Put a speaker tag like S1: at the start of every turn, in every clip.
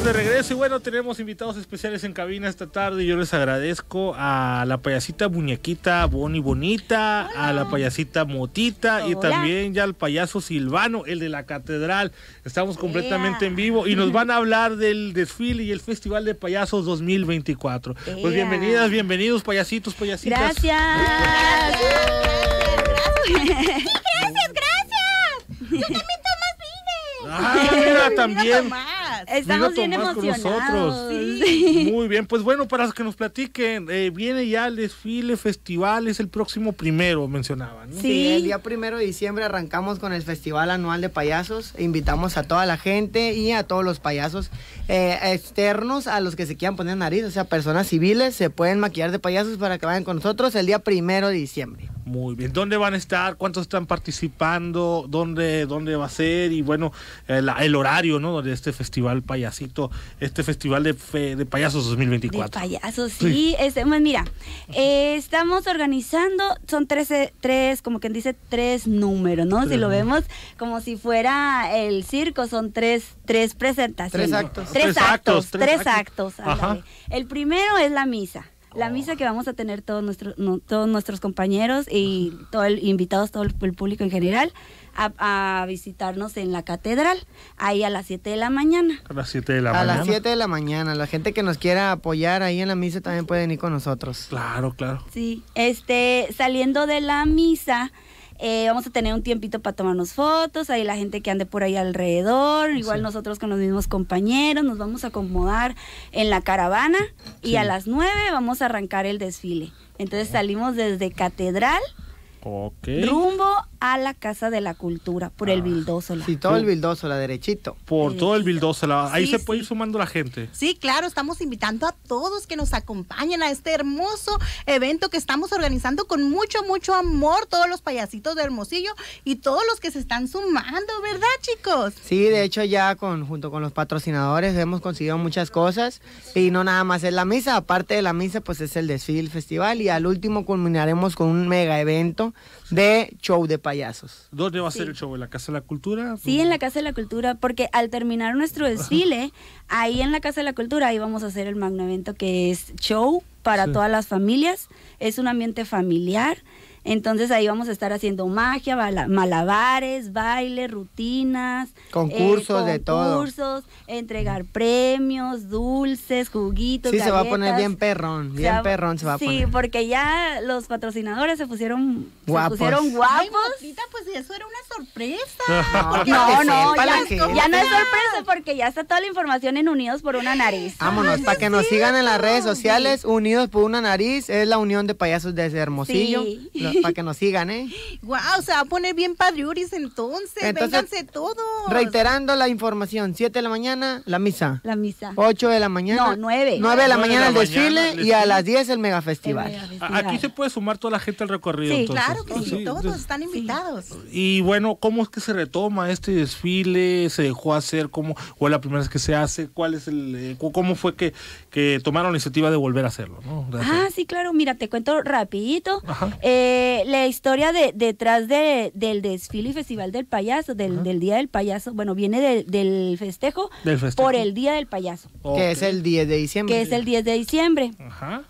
S1: de regreso y bueno, tenemos invitados especiales en cabina esta tarde. Yo les agradezco a la payasita muñequita Boni Bonita, a la payasita Motita y también ya al payaso Silvano, el de la catedral. Estamos completamente en vivo y nos van a hablar del desfile y el Festival de Payasos 2024. Pues bienvenidas, bienvenidos payasitos, payasitas. Gracias.
S2: Gracias,
S1: gracias. gracias. Yo también ah, mira, también. Estamos bien emocionados. Muy bien, pues bueno, para que nos platiquen, eh, viene ya el desfile, festival, es el próximo primero, mencionaban. Sí. el día
S3: primero de diciembre arrancamos con el Festival Anual de Payasos. E invitamos a toda la gente y a todos los payasos eh, externos, a los que se quieran poner nariz, o sea, personas civiles, se pueden maquillar de payasos para que vayan con nosotros el día primero de diciembre.
S1: Muy bien. ¿Dónde van a estar? ¿Cuántos están participando? ¿Dónde, dónde va a ser? Y bueno, eh, el, horario, ¿no? De este festival payasito, este festival de, de payasos 2024. De payasos, sí.
S2: Este, pues mira, eh, estamos organizando, son tres, eh, tres, como quien dice, tres números, ¿no? si lo vemos como si fuera el circo, son tres, tres presentaciones. Tres actos. Tres, actos, tres, actos. El primero es la misa la misa que vamos a tener todos, nuestros todos nuestros compañeros y todo el invitados, todo el, público en general, a, visitarnos en la catedral, ahí a las 7 de la mañana.
S1: A las 7 de la mañana. A las 7
S3: de la mañana. La gente que nos quiera apoyar ahí en la misa también pueden ir con nosotros. Claro, claro.
S2: Sí, este, saliendo de la misa, eh, vamos a tener un tiempito para tomarnos fotos, hay la gente que ande por ahí alrededor, igual nosotros con los mismos compañeros, nos vamos a acomodar en la caravana y a las 9 vamos a arrancar el desfile. Entonces salimos desde Catedral,
S1: okay. rumbo
S2: a la Casa de la Cultura por el Bildoso. Ah. Sí, todo el
S1: Bildoso, la derechito. Por todo el Vildósola. ahí se puede ir sumando la gente.
S3: Sí, claro, estamos invitando a todos que nos acompañen a este hermoso evento que estamos organizando con mucho, mucho amor, todos los payasitos de Hermosillo y todos los que se están sumando, ¿verdad, chicos? Sí, de hecho ya con, junto con los patrocinadores hemos conseguido muchas cosas y no nada más es la misa, aparte de la misa pues es el desfile, el festival y al último culminaremos con un mega evento de show de
S1: payasos. ¿Dónde va a ser el show? ¿En la Casa de la Cultura?
S2: Sí, pues. en la Casa de la Cultura, porque al terminar nuestro desfile, ahí en la Casa de la Cultura, ahí vamos a hacer el magno que es show para todas las familias. Es un ambiente familiar. Entonces ahí vamos a estar haciendo magia, malabares, baile, rutinas, eh, concursos, de todo. entregar premios, dulces, juguitos. Sí, se va a poner bien
S3: perrón, bien perrón se va a poner. Sí,
S2: porque ya los patrocinadores se pusieron guapos. Se pusieron guapos.
S3: pues eso era una
S1: sorpresa. no, no, ya, ya,
S3: no es sorpresa
S2: porque ya está toda la información en Unidos por una nariz. Vámonos, para que nos sigan
S3: en las redes sociales, Unidos por una nariz, es la unión de payasos desde Hermosillo. Sí para que nos sigan, ¿eh?
S2: Wow, se va a poner bien padriuris entonces. entonces Vénganse todos.
S3: Reiterando la información: 7 de la mañana, la misa. La misa. 8 de la mañana. No, 9. 9 de la mañana el desfile y a las 10 el mega festival. Aquí
S1: se puede sumar toda la gente al recorrido. Sí, claro
S3: que sí, todos están invitados.
S1: Y bueno, ¿cómo es que se retoma este desfile? ¿Se dejó hacer? ¿Cómo fue la primera vez que se hace? ¿Cuál es el eh, cómo fue que, que tomaron la iniciativa de volver a hacerlo? ¿no?
S2: Ah, sí, claro. Mira, te cuento rapidito. Ajá. Eh, eh, la historia de, detrás del desfile y festival del payaso, del, Día del Payaso, bueno, viene del, festejo por el Día del Payaso. Que es
S3: el 10 de diciembre. Que es el
S2: 10 de diciembre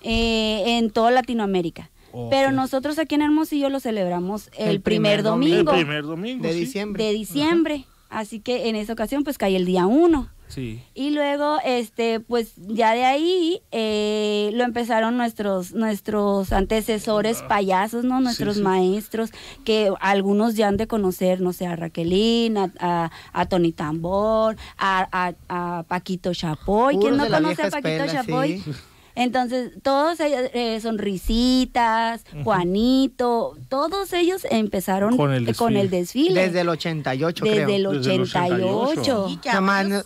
S2: eh, en toda Latinoamérica. Pero nosotros aquí en Hermosillo lo celebramos el, primer, domingo, El primer domingo. De diciembre. De diciembre. Así que en esa ocasión pues cae el día 1. Y luego, este, pues ya de ahí eh, lo empezaron nuestros, nuestros antecesores ah. payasos, ¿no? Nuestros maestros, que algunos ya han de conocer, no sé, a Raquelín, a, Tony Tambor, a, a Paquito Chapoy. ¿Quién no conoce a Paquito Chapoy? Entonces, todos ellos, eh, sonrisitas, Juanito, todos ellos empezaron con el desfile. Desde
S3: el 88, Desde creo. Desde el 88. años.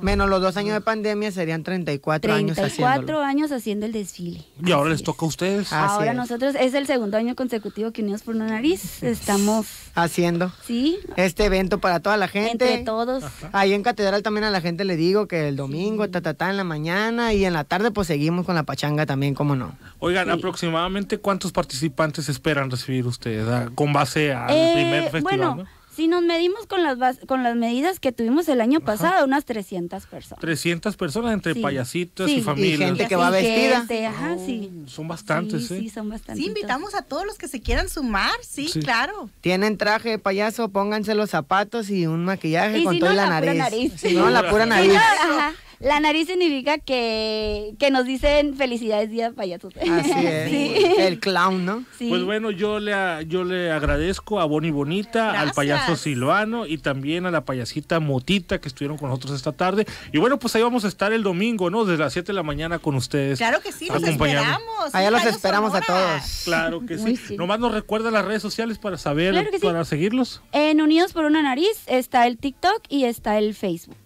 S3: Menos los dos años de pandemia serían 34, años 34
S2: años haciendo el desfile.
S3: Y ahora les toca a ustedes. ahora
S2: nosotros es el segundo año consecutivo que Unidos por una Nariz estamos
S3: haciendo. Sí. Este evento para toda la gente. Entre todos. Ahí en Catedral también a la gente le digo que el domingo, ta, ta, ta, en la mañana y en la tarde pues seguimos con la pachanga también, cómo no.
S1: Oigan, aproximadamente cuántos participantes esperan recibir ustedes ah, con base al eh, primer festival. Bueno,
S2: si nos medimos con las, con las medidas que tuvimos el año pasado, unas 300 personas.
S1: 300 personas entre payasitos y familia, gente que va vestida.
S2: ajá, sí.
S1: Oh, son bastantes, sí, Sí, ¿eh?
S2: son bastantes. Sí, invitamos a todos los que se quieran sumar, sí, claro.
S1: Tienen
S3: traje de payaso, pónganse los zapatos y un maquillaje con toda la, nariz. no, la pura nariz. Ajá.
S2: La nariz significa que, nos dicen felicidades día payasos.
S3: Así es. El
S1: clown, ¿no? Pues bueno, yo le, yo le agradezco a Boni Bonita, al payaso Silvano y también a la payasita Motita que estuvieron con nosotros esta tarde. Y bueno, pues ahí vamos a estar el domingo, ¿no? Desde las 7 de la mañana con ustedes. Claro que sí, los esperamos.
S3: Allá los esperamos
S1: a todos. Claro que sí. Nomás nos recuerda las redes sociales para saber, para seguirlos.
S2: En Unidos por una Nariz está el TikTok y está el Facebook.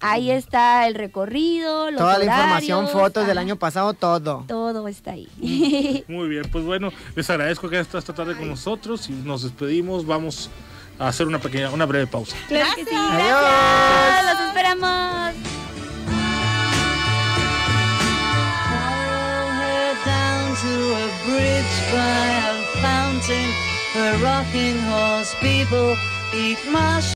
S2: Ahí está el recorrido, Toda la información, fotos
S1: del año
S3: pasado, todo.
S2: Todo está ahí.
S1: Muy bien, pues bueno, les agradezco que estado esta tarde con nosotros y nos despedimos. Vamos a hacer una pequeña, una breve pausa.
S2: Gracias. Adiós. Los esperamos.